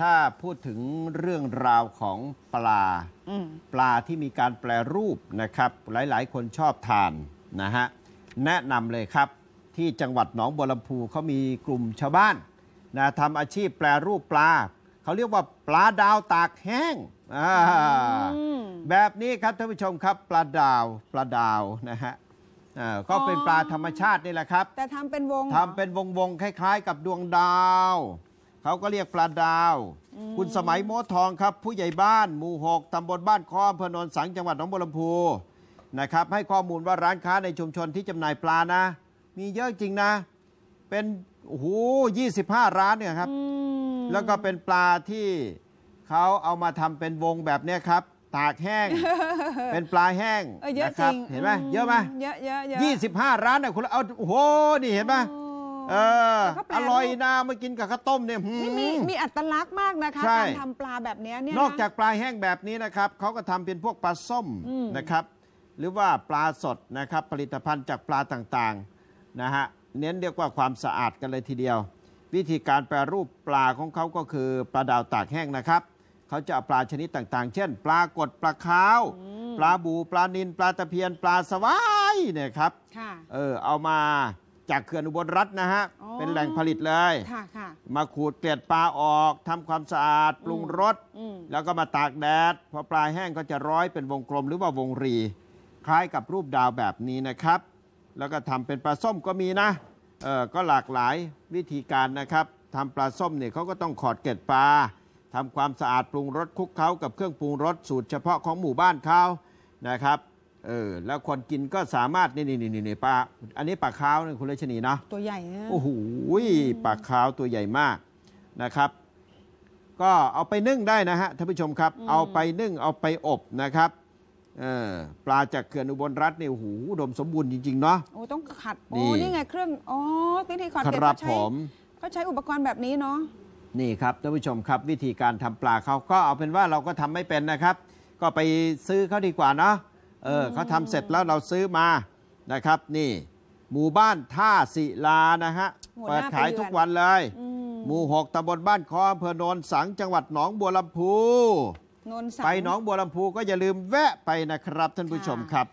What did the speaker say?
ถ้าพูดถึงเรื่องราวของปลาปลาที่มีการแปลรูปนะครับ หลายๆ คนชอบทานนะฮะ แนะนำเลยครับที่จังหวัดหนองบัวลำพูเขามีกลุ่มชาวบ้าน นะทำอาชีพแปลรูปปลา เขาเรียกว่าปลาดาวตากแห้งแบบนี้ครับท่านผู้ชมครับ ปลาดาวปลาดาวนะฮะก็เป็นปลาธรรมชาตินี่แหละครับ แต่ทำเป็นวงทำเป็นวงวงคล้าย ๆ กับดวงดาวเขาก็เรียกปลาดาว คุณสมัยโมทองครับผู้ใหญ่บ้านหมู่หกตำบลบ้านคออำเภอนนสังจังหวัดหนองบัวลำพูนะครับ ให้ข้อมูลว่าร้านค้าในชุมชนที่จำหน่ายปลานะ มีเยอะจริงนะ เป็นโอ้โหยี่สิบห้าร้านเนี่ยครับแล้วก็เป็นปลาที่เขาเอามาทำเป็นวงแบบเนี้ยครับตากแห้ง เป็นปลาแห้งนะครับเห็นไหมเยอะไหมเยอะเยอะยี่สิบห้าร้านเนี่ยคุณเอาโอ้โหนี่เห็นไหมเออรอร่อยนะมากินกับข้าวต้มเนี่ยมีมีมีอัตลักษณ์มากนะคะการทำปลาแบบนี้เนี่ยนอกจากปลาแห้งแบบนี้นะครับเขาก็ทำเป็นพวกปลาส้มมนะครับ หรือว่าปลาสดนะครับ ผลิตภัณฑ์จากปลาต่างๆนะฮะเน้นเรียกว่าความสะอาดกันเลยทีเดียว วิธีการแปรรูปปลาของเขาก็คือ ปลาดาวตากแห้งนะครับเขาจะเอาปลาชนิดต่างๆ เช่นปลากดปลาขาวปลาบูปลานินปลาตะเพียนปลาสวายเนี่ยครับเออเอามาจากเขื่อนอุบลรัฐนะฮะเป็นแหล่งผลิตเลย มาขูดเกล็ดปลาออกทำความสะอาดปรุงรสแล้วก็มาตากแดดพอปลายแห้งก็จะร้อยเป็นวงกลมหรือว่าวงรี คล้ายกับรูปดาวแบบนี้นะครับ แล้วก็ทำเป็นปลาส้มก็มีนะเออก็หลากหลายวิธีการนะครับทำปลาส้มเนี่ยเขาก็ต้องขอดเกล็ดปลาทำความสะอาดปรุงรสคุกเขากับเครื่องปรุงรสสูตรเฉพาะของหมู่บ้านเขานะครับเออแล้วคนกินก็สามารถนี่นี่นี่นี่ปลาอันนี้ปลาขาวนี่คุณเลชนีเนาะตัวใหญ่นะโอ้โหปลาขาวตัวใหญ่มากนะครับ ก็เอาไปนึ่งได้นะฮะท่านผู้ชมครับ เอาไปนึ่งเอาไปอบนะครับ ปลาจากเขื่อนอุบลรัตน์เนี่ยหูดมสมบูรณ์จริง ๆ เนาะโอ้ต้องขัดโอ้นี่ไงเครื่องอ๋อวิธีขัดครับผมเขาใช้อุปกรณ์แบบนี้เนาะนี่ครับท่านผู้ชมครับ วิธีการทำปลาเขาก็เอาเป็นว่าเราก็ทำไม่เป็นนะครับ ก็ไปซื้อเขาดีกว่าเนาะเออเขาทำเสร็จแล้วเราซื้อมานะครับนี่ หมู่บ้านท่าศิลานะฮะ เปิดขายทุกวันเลย หมู่หกตำบลบ้านคออำเภอโนนสังจังหวัดหนองบัวลำพูนนไปหนองบัวลำพูก็อย่าลืมแวะไปนะครับ ท่านผู้ชมครับ